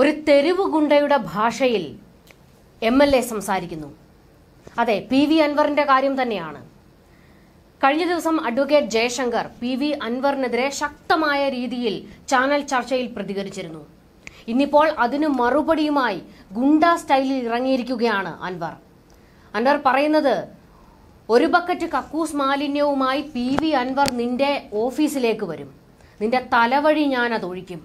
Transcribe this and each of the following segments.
ഒരു തെരുവ് ഗുണ്ടയുടെ ഭാഷയിൽ എം എൽ എ സംസാരിക്കുന്നു അതെ പി വി അൻവറിന്റെ കാര്യം തന്നെയാണ് കഴിഞ്ഞ ദിവസം അഡ്വക്കേറ്റ് ജയശങ്കർ പി വി അൻവറിനെതിരെ ശക്തമായ രീതിയിൽ ചാനൽ ചർച്ചയിൽ പ്രതികരിച്ചിരുന്നു ഇന്നിപ്പോൾ അതിന് മറുപടിയുമായി ഗുണ്ട സ്റ്റൈലിൽ ഇറങ്ങിയിരിക്കുകയാണ് അൻവർ അൻവർ പറയുന്നത് ഒരു ബക്കറ്റ് കക്കൂസ് മാലിന്യവുമായി പി വി അൻവർ നിന്റെ ഓഫീസിലേക്ക് വരും നിന്റെ തലവഴി ഞാൻ ഒഴിക്കും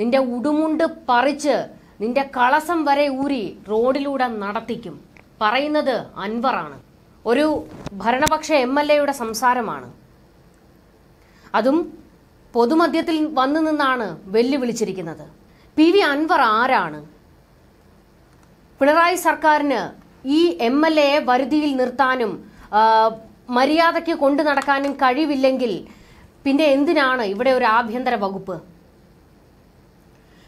നിന്റെ ഉടുമുണ്ട് പറിച്ച് നിന്റെ കളസം വരെ ഊരി റോഡിലൂടെ നടത്തിക്കും പറയുന്നത് അൻവറാണ് ഒരു ഭരണപക്ഷ എം എൽ എയുടെ സംസാരമാണ് അതും പൊതുമധ്യത്തിൽ വന്നു നിന്നാണ് വെല്ലുവിളിച്ചിരിക്കുന്നത് പി വി അൻവർ ആരാണ് പിണറായി സർക്കാരിന് ഈ എം എൽ എയെ വരുതിയിൽ നിർത്താനും മര്യാദയ്ക്ക് കൊണ്ടു നടക്കാനും കഴിവില്ലെങ്കിൽ പിന്നെ എന്തിനാണ് ഇവിടെ ഒരു ആഭ്യന്തര വകുപ്പ്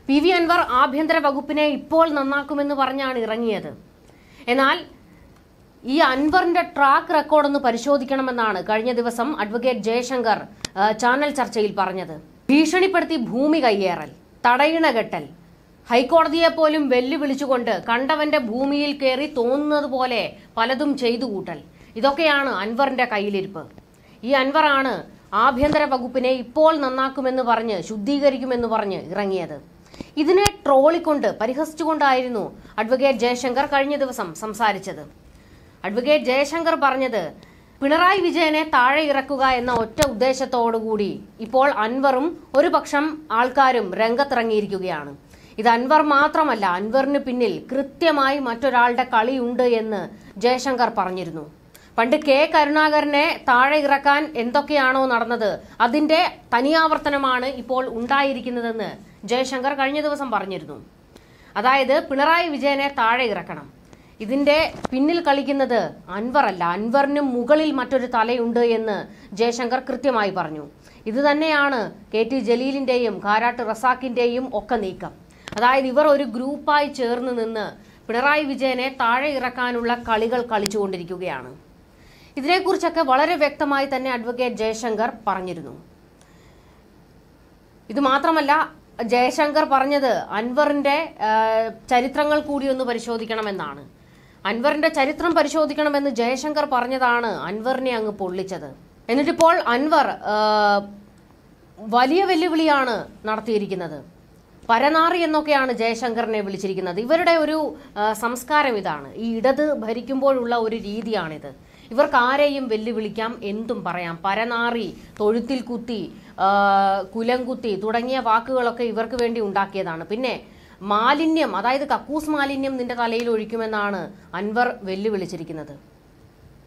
പി വി അൻവർ ആഭ്യന്തര വകുപ്പിനെ ഇപ്പോൾ നന്നാക്കുമെന്ന് പറഞ്ഞാണ് ഇറങ്ങിയത് എന്നാൽ ഈ അൻവറിന്റെ ട്രാക്ക് റെക്കോർഡ് ഒന്ന് പരിശോധിക്കണമെന്നാണ് കഴിഞ്ഞ ദിവസം അഡ്വക്കേറ്റ് ജയശങ്കർ ചാനൽ ചർച്ചയിൽ പറഞ്ഞത് ഭീഷണിപ്പെടുത്തി ഭൂമി കയ്യേറൽ തടയിണ കെട്ടൽ ഹൈക്കോടതിയെ പോലും വെല്ലുവിളിച്ചുകൊണ്ട് കണ്ടവന്റെ ഭൂമിയിൽ കയറി തോന്നുന്നത് പോലെ പലതും ചെയ്തു കൂട്ടൽ ഇതൊക്കെയാണ് അൻവറിന്റെ കയ്യിലിരിപ്പ് ഈ അൻവറാണ് ആഭ്യന്തര വകുപ്പിനെ ഇപ്പോൾ നന്നാക്കുമെന്ന് പറഞ്ഞ് ശുദ്ധീകരിക്കുമെന്ന് പറഞ്ഞ് ഇറങ്ങിയത് ഇതിനെ ട്രോളിക്കൊണ്ട് പരിഹസിച്ചുകൊണ്ടായിരുന്നു അഡ്വക്കേറ്റ് ജയശങ്കർ കഴിഞ്ഞ ദിവസം സംസാരിച്ചത് അഡ്വക്കേറ്റ് ജയശങ്കർ പറഞ്ഞത് പിണറായി വിജയനെ താഴെ ഇറക്കുക എന്ന ഒറ്റ ഉദ്ദേശത്തോടുകൂടി ഇപ്പോൾ അൻവറും ഒരു പക്ഷം ആൾക്കാരും രംഗത്തിറങ്ങിയിരിക്കുകയാണ് ഇത് അൻവർ മാത്രമല്ല അൻവറിന് പിന്നിൽ കൃത്യമായി മറ്റൊരാളുടെ കളിയുണ്ട് എന്ന് ജയശങ്കർ പറഞ്ഞിരുന്നു പണ്ട് കെ കരുണാകരനെ താഴെ ഇറക്കാൻ എന്തൊക്കെയാണോ നടന്നത് അതിന്റെ തനിയാവർത്തനമാണ് ഇപ്പോൾ ഉണ്ടായിരിക്കുന്നതെന്ന് ജയശങ്കർ കഴിഞ്ഞ ദിവസം പറഞ്ഞിരുന്നു അതായത് പിണറായി വിജയനെ താഴെ ഇറക്കണം ഇതിന്റെ പിന്നിൽ കളിക്കുന്നത് അൻവറല്ല അൻവറിന് മുകളിൽ മറ്റൊരു തലയുണ്ട് എന്ന് ജയശങ്കർ കൃത്യമായി പറഞ്ഞു ഇത് തന്നെയാണ് കെ ടി ജലീലിന്റെയും കാരാട്ട് റസാക്കിന്റെയും ഒക്കെ നീക്കം അതായത് ഇവർ ഒരു ഗ്രൂപ്പായി ചേർന്ന് നിന്ന് പിണറായി വിജയനെ താഴെ ഇറക്കാനുള്ള കളികൾ കളിച്ചുകൊണ്ടിരിക്കുകയാണ് ഇതിനെക്കുറിച്ചൊക്കെ വളരെ വ്യക്തമായി തന്നെ അഡ്വക്കേറ്റ് ജയശങ്കർ പറഞ്ഞിരുന്നു ഇതുമാത്രമല്ല ജയശങ്കർ പറഞ്ഞത് അൻവറിന്റെ ചരിത്രങ്ങൾ കൂടി ഒന്ന് പരിശോധിക്കണമെന്നാണ് അൻവറിന്റെ ചരിത്രം പരിശോധിക്കണമെന്ന് ജയശങ്കർ പറഞ്ഞതാണ് അൻവറിനെ അങ്ങ് പൊള്ളിച്ചത് എന്നിട്ടിപ്പോൾ അൻവർ വലിയ വെല്ലുവിളിയാണ് നടത്തിയിരിക്കുന്നത് പരനാറി എന്നൊക്കെയാണ് ജയശങ്കറിനെ വിളിച്ചിരിക്കുന്നത് ഇവരുടെ ഒരു സംസ്കാരം ഇതാണ് ഈ ഇടത് ഭരിക്കുമ്പോഴുള്ള ഒരു രീതിയാണിത് ഇവർക്ക് ആരെയും വെല്ലുവിളിക്കാം എന്തും പറയാം പരനാറി തൊഴുത്തിൽ കുത്തി കുലം കുത്തി തുടങ്ങിയ വാക്കുകളൊക്കെ ഇവർക്ക് വേണ്ടി ഉണ്ടാക്കിയതാണ് പിന്നെ മാലിന്യം അതായത് കക്കൂസ് മാലിന്യം നിന്റെ തലയിൽ ഒഴിക്കുമെന്നാണ് അൻവർ വെല്ലുവിളിച്ചിരിക്കുന്നത്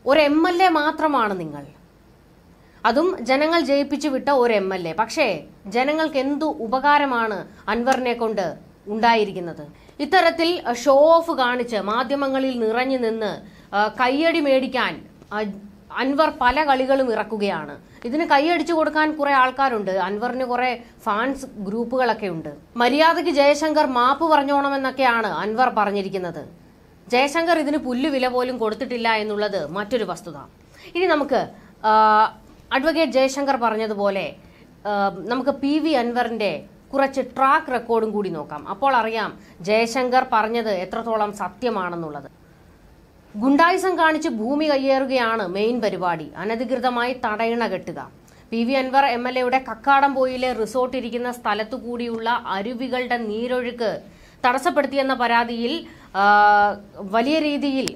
ഒരു എം എൽ എ മാത്രമാണ് നിങ്ങൾ അതും ജനങ്ങൾ ജയിപ്പിച്ചു വിട്ട ഒരു എം എൽ എ പക്ഷേ ജനങ്ങൾക്ക് എന്തു ഉപകാരമാണ് അൻവറിനെ കൊണ്ട് ഉണ്ടായിരിക്കുന്നത് ഇത്തരത്തിൽ ഷോ ഓഫ് കാണിച്ച് മാധ്യമങ്ങളിൽ നിറഞ്ഞു നിന്ന് കയ്യടി മേടിക്കാൻ അൻവർ പല കളികളും ഇറക്കുകയാണ് ഇതിന് കൈയടിച്ചു കൊടുക്കാൻ കുറെ ആൾക്കാരുണ്ട് അൻവറിന് കുറെ ഫാൻസ് ഗ്രൂപ്പുകളൊക്കെ ഉണ്ട് മര്യാദയ്ക്ക് ജയശങ്കർ മാപ്പ് പറഞ്ഞോണമെന്നൊക്കെയാണ് അൻവർ പറഞ്ഞിരിക്കുന്നത് ജയശങ്കർ ഇതിന് പുല്ലുവില പോലും കൊടുത്തിട്ടില്ല എന്നുള്ളത് മറ്റൊരു വസ്തുത ഇനി നമുക്ക് അഡ്വക്കേറ്റ് ജയശങ്കർ പറഞ്ഞതുപോലെ നമുക്ക് പി വി അൻവറിന്റെ കുറച്ച് ട്രാക്ക് റെക്കോർഡും കൂടി നോക്കാം അപ്പോൾ അറിയാം ജയശങ്കർ പറഞ്ഞത് എത്രത്തോളം സത്യമാണെന്നുള്ളത് ഗുണ്ടായിസം കാണിച്ച് ഭൂമി കയ്യേറുകയാണ് മെയിൻ പരിപാടി അനധികൃതമായി തടയിണ കെട്ടുക P V Anvar M L എയുടെ കക്കാടംപോയിലെ റിസോർട്ട് ഇരിക്കുന്ന സ്ഥലത്തു കൂടിയുള്ള അരുവികളുടെ നീരൊഴുക്ക് തടസ്സപ്പെടുത്തിയെന്ന പരാതിയിൽ വലിയ രീതിയിൽ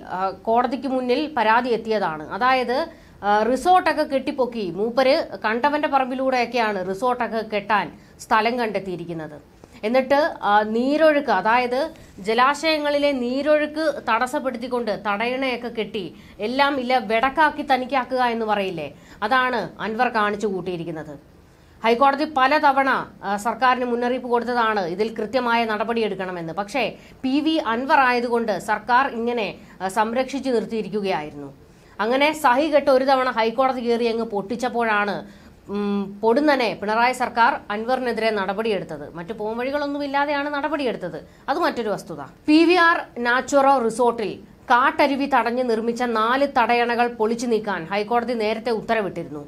കോടതിക്ക് മുന്നിൽ പരാതി എത്തിയതാണ് അതായത് റിസോർട്ടൊക്കെ കെട്ടിപ്പൊക്കി മൂപ്പര് കണ്ടവന്റെ പറമ്പിലൂടെയൊക്കെയാണ് റിസോർട്ടൊക്കെ കെട്ടാൻ സ്ഥലം കണ്ടെത്തിയിരിക്കുന്നത് എന്നിട്ട് നീരൊഴുക്ക് അതായത് ജലാശയങ്ങളിലെ നീരൊഴുക്ക് തടസ്സപ്പെടുത്തിക്കൊണ്ട് തടയണയൊക്കെ കെട്ടി എല്ലാം ഇല്ല വെടക്കാക്കി തനിക്കാക്കുക എന്ന് പറയില്ലേ അതാണ് അൻവർ കാണിച്ചു കൂട്ടിയിരിക്കുന്നത് ഹൈക്കോടതി പലതവണ സർക്കാരിന് മുന്നറിയിപ്പ് കൊടുത്തതാണ് ഇതിൽ കൃത്യമായ നടപടിയെടുക്കണമെന്ന് പക്ഷേ പി വി അൻവർ ആയതുകൊണ്ട് സർക്കാർ ഇങ്ങനെ സംരക്ഷിച്ചു നിർത്തിയിരിക്കുകയായിരുന്നു അങ്ങനെ സഹി കെട്ട് ഒരു തവണ ഹൈക്കോടതി കയറി അങ്ങ് പൊട്ടിച്ചപ്പോഴാണ് പൊടുന്നനെ പിണറായി സർക്കാർ അൻവറിനെതിരെ നടപടിയെടുത്തത് മറ്റു ഇല്ലാതെയാണ് നടപടിയെടുത്തത് അത് മറ്റൊരു വസ്തുത പി വി ആർ നാച്ചുറോ റിസോർട്ടിൽ കാട്ടരുവി തടഞ്ഞ് നിർമ്മിച്ച നാല് തടയണകൾ പൊളിച്ചു നീക്കാൻ ഹൈക്കോടതി നേരത്തെ ഉത്തരവിട്ടിരുന്നു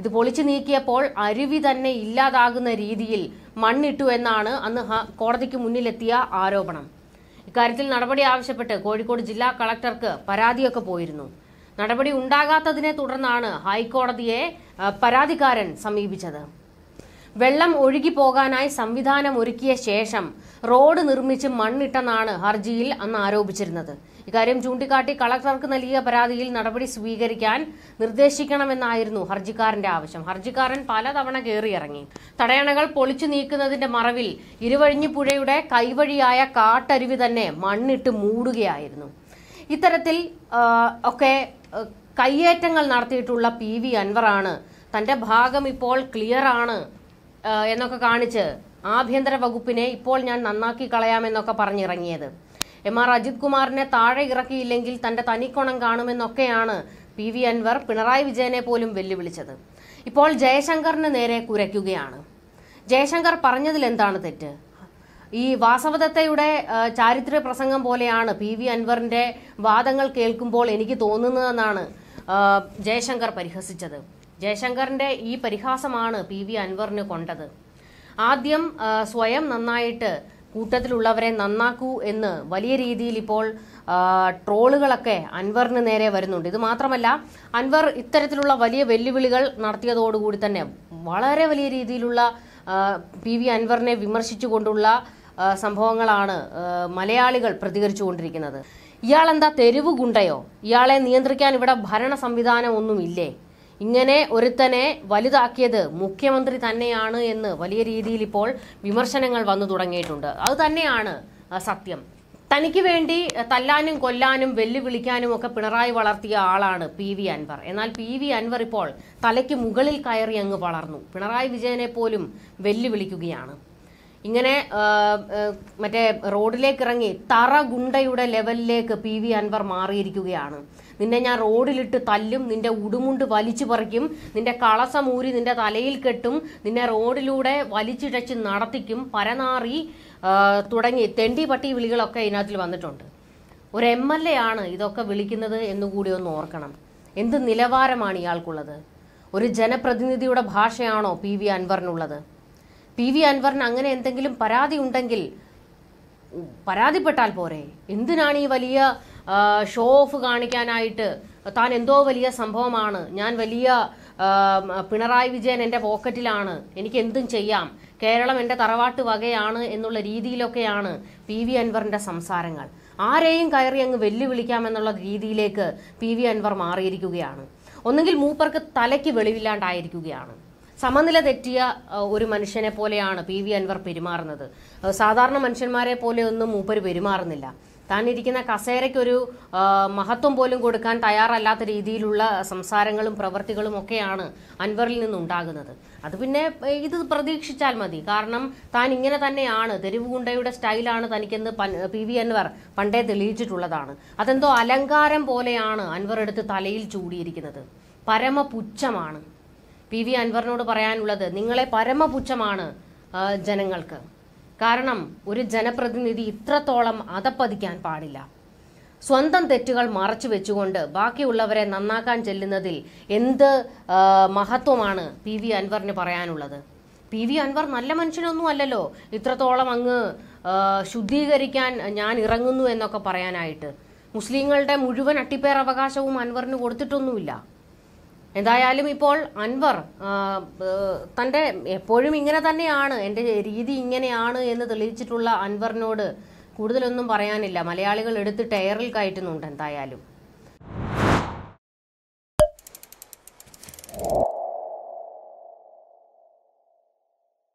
ഇത് പൊളിച്ചു നീക്കിയപ്പോൾ അരുവി തന്നെ ഇല്ലാതാകുന്ന രീതിയിൽ മണ്ണിട്ടു എന്നാണ് അന്ന് കോടതിക്ക് മുന്നിലെത്തിയ ആരോപണം ഇക്കാര്യത്തിൽ നടപടി ആവശ്യപ്പെട്ട് കോഴിക്കോട് ജില്ലാ കളക്ടർക്ക് പരാതിയൊക്കെ പോയിരുന്നു നടപടി ഉണ്ടാകാത്തതിനെ തുടർന്നാണ് ഹൈക്കോടതിയെ പരാതിക്കാരൻ സമീപിച്ചത് വെള്ളം ഒഴുകി പോകാനായി സംവിധാനം ഒരുക്കിയ ശേഷം റോഡ് നിർമ്മിച്ച് മണ്ണിട്ടെന്നാണ് ഹർജിയിൽ അന്ന് ആരോപിച്ചിരുന്നത് ഇക്കാര്യം ചൂണ്ടിക്കാട്ടി കളക്ടർക്ക് നൽകിയ പരാതിയിൽ നടപടി സ്വീകരിക്കാൻ നിർദ്ദേശിക്കണമെന്നായിരുന്നു ഹർജിക്കാരന്റെ ആവശ്യം ഹർജിക്കാരൻ പലതവണ കയറിയിറങ്ങി തടയണകൾ പൊളിച്ചു നീക്കുന്നതിന്റെ മറവിൽ ഇരുവഴിഞ്ഞി പുഴയുടെ കൈവഴിയായ കാട്ടരുവി തന്നെ മണ്ണിട്ട് മൂടുകയായിരുന്നു ഇത്തരത്തിൽ ഒക്കെ കയ്യേറ്റങ്ങൾ നടത്തിയിട്ടുള്ള പി വി അൻവറാണ് തന്റെ ഭാഗം ഇപ്പോൾ ക്ലിയർ ആണ് എന്നൊക്കെ കാണിച്ച് ആഭ്യന്തര വകുപ്പിനെ ഇപ്പോൾ ഞാൻ നന്നാക്കി കളയാമെന്നൊക്കെ പറഞ്ഞിറങ്ങിയത് എം ആർ അജിത് കുമാറിനെ താഴെ ഇറക്കിയില്ലെങ്കിൽ തന്റെ തനിക്കുണം കാണുമെന്നൊക്കെയാണ് പി വി അൻവർ പിണറായി വിജയനെ പോലും വെല്ലുവിളിച്ചത് ഇപ്പോൾ ജയശങ്കറിന് നേരെ കുരയ്ക്കുകയാണ് ജയശങ്കർ പറഞ്ഞതിൽ എന്താണ് തെറ്റ് ഈ വാസവദത്തയുടെ ചാരിത്ര പ്രസംഗം പോലെയാണ് പി വി അൻവറിന്റെ വാദങ്ങൾ കേൾക്കുമ്പോൾ എനിക്ക് തോന്നുന്നതെന്നാണ് ജയശങ്കർ പരിഹസിച്ചത് ജയശങ്കറിന്റെ ഈ പരിഹാസമാണ് പി വി അൻവറിന് കൊണ്ടത് ആദ്യം സ്വയം നന്നായിട്ട് കൂട്ടത്തിലുള്ളവരെ നന്നാക്കൂ എന്ന് വലിയ രീതിയിൽ ഇപ്പോൾ ട്രോളുകളൊക്കെ അൻവറിന് നേരെ വരുന്നുണ്ട് ഇത് മാത്രമല്ല അൻവർ ഇത്തരത്തിലുള്ള വലിയ വെല്ലുവിളികൾ നടത്തിയതോടുകൂടി തന്നെ വളരെ വലിയ രീതിയിലുള്ള പി വി അൻവറിനെ വിമർശിച്ചുകൊണ്ടുള്ള സംഭവങ്ങളാണ് മലയാളികൾ പ്രതികരിച്ചുകൊണ്ടിരിക്കുന്നത് ഇയാളെന്താ തെരുവ് ഗുണ്ടയോ ഇയാളെ നിയന്ത്രിക്കാൻ ഇവിടെ ഭരണ സംവിധാനം ഒന്നുമില്ലേ ഇങ്ങനെ ഒരുത്തനെ വലുതാക്കിയത് മുഖ്യമന്ത്രി തന്നെയാണ് എന്ന് വലിയ രീതിയിൽ ഇപ്പോൾ വിമർശനങ്ങൾ വന്നു തുടങ്ങിയിട്ടുണ്ട് അത് തന്നെയാണ് സത്യം തനിക്ക് വേണ്ടി തല്ലാനും കൊല്ലാനും വെല്ലുവിളിക്കാനും ഒക്കെ പിണറായി വളർത്തിയ ആളാണ് പി വി അൻവർ എന്നാൽ പി വി അൻവർ ഇപ്പോൾ തലയ്ക്ക് മുകളിൽ കയറി അങ്ങ് വളർന്നു പിണറായി വിജയനെ പോലും വെല്ലുവിളിക്കുകയാണ് ഇങ്ങനെ മറ്റേ റോഡിലേക്ക് ഇറങ്ങി തറ ഗുണ്ടയുടെ ലെവലിലേക്ക് പി വി അൻവർ മാറിയിരിക്കുകയാണ് നിന്നെ ഞാൻ റോഡിലിട്ട് തല്ലും നിന്റെ ഉടുമുണ്ട് വലിച്ചു പറിക്കും നിന്റെ കളസമൂരി നിന്റെ തലയിൽ കെട്ടും നിന്നെ റോഡിലൂടെ വലിച്ചിഴച്ച് നടത്തിക്കും പരനാറി തുടങ്ങി തെണ്ടി പട്ടി വിളികളൊക്കെ ഇതിനകത്തിൽ വന്നിട്ടുണ്ട് ഒരു എം എൽ എ ആണ് ഇതൊക്കെ വിളിക്കുന്നത് എന്നുകൂടി ഒന്ന് ഓർക്കണം എന്ത് നിലവാരമാണ് ഇയാൾക്കുള്ളത് ഒരു ജനപ്രതിനിധിയുടെ ഭാഷയാണോ പി വി അൻവറിനുള്ളത് പി വി അൻവറിന് അങ്ങനെ എന്തെങ്കിലും പരാതി ഉണ്ടെങ്കിൽ പരാതിപ്പെട്ടാൽ പോരെ എന്തിനാണ് ഈ വലിയ ഷോ ഓഫ് കാണിക്കാനായിട്ട് താൻ എന്തോ വലിയ സംഭവമാണ് ഞാൻ വലിയ പിണറായി വിജയൻ എൻ്റെ പോക്കറ്റിലാണ് എനിക്ക് എന്തും ചെയ്യാം കേരളം എൻ്റെ തറവാട്ട് വകയാണ് എന്നുള്ള രീതിയിലൊക്കെയാണ് പി വി അൻവറിൻ്റെ സംസാരങ്ങൾ ആരെയും കയറി അങ്ങ് വെല്ലുവിളിക്കാമെന്നുള്ള രീതിയിലേക്ക് പി വി അൻവർ മാറിയിരിക്കുകയാണ് ഒന്നെങ്കിൽ മൂപ്പർക്ക് തലയ്ക്ക് വെളിവില്ലാണ്ടായിരിക്കുകയാണ് സമനില തെറ്റിയ ഒരു മനുഷ്യനെ പോലെയാണ് പി വി അൻവർ പെരുമാറുന്നത് സാധാരണ മനുഷ്യന്മാരെ പോലെ ഒന്നും മൂപ്പര് പെരുമാറുന്നില്ല താൻ ഇരിക്കുന്ന കസേരയ്ക്കൊരു മഹത്വം പോലും കൊടുക്കാൻ തയ്യാറല്ലാത്ത രീതിയിലുള്ള സംസാരങ്ങളും പ്രവൃത്തികളും ഒക്കെയാണ് അൻവറിൽ നിന്നുണ്ടാകുന്നത് അത് പിന്നെ ഇത് പ്രതീക്ഷിച്ചാൽ മതി കാരണം താൻ ഇങ്ങനെ തന്നെയാണ് തെരുവുകുണ്ടയുടെ സ്റ്റൈലാണ് തനിക്കെന്ന് പി വി അൻവർ പണ്ടേ തെളിയിച്ചിട്ടുള്ളതാണ് അതെന്തോ അലങ്കാരം പോലെയാണ് അൻവർ എടുത്ത് തലയിൽ ചൂടിയിരിക്കുന്നത് പരമപുച്ഛമാണ് പി വി അൻവറിനോട് പറയാനുള്ളത് നിങ്ങളെ പരമപുച്ഛമാണ് ജനങ്ങൾക്ക് കാരണം ഒരു ജനപ്രതിനിധി ഇത്രത്തോളം അതപ്പതിക്കാൻ പാടില്ല സ്വന്തം തെറ്റുകൾ മറച്ചു വെച്ചുകൊണ്ട് ബാക്കിയുള്ളവരെ നന്നാക്കാൻ ചെല്ലുന്നതിൽ എന്ത് മഹത്വമാണ് പി വി അൻവറിന് പറയാനുള്ളത് പി വി അൻവർ നല്ല മനുഷ്യനൊന്നും അല്ലല്ലോ ഇത്രത്തോളം അങ്ങ് ശുദ്ധീകരിക്കാൻ ഞാൻ ഇറങ്ങുന്നു എന്നൊക്കെ പറയാനായിട്ട് മുസ്ലിങ്ങളുടെ മുഴുവൻ അട്ടിപ്പേർ അവകാശവും അൻവറിന് കൊടുത്തിട്ടൊന്നുമില്ല എന്തായാലും ഇപ്പോൾ അൻവർ തൻ്റെ എപ്പോഴും ഇങ്ങനെ തന്നെയാണ് എൻ്റെ രീതി ഇങ്ങനെയാണ് എന്ന് തെളിയിച്ചിട്ടുള്ള അൻവറിനോട് കൂടുതലൊന്നും പറയാനില്ല മലയാളികൾ എടുത്ത് ടയറിൽ കയറ്റുന്നുണ്ട് എന്തായാലും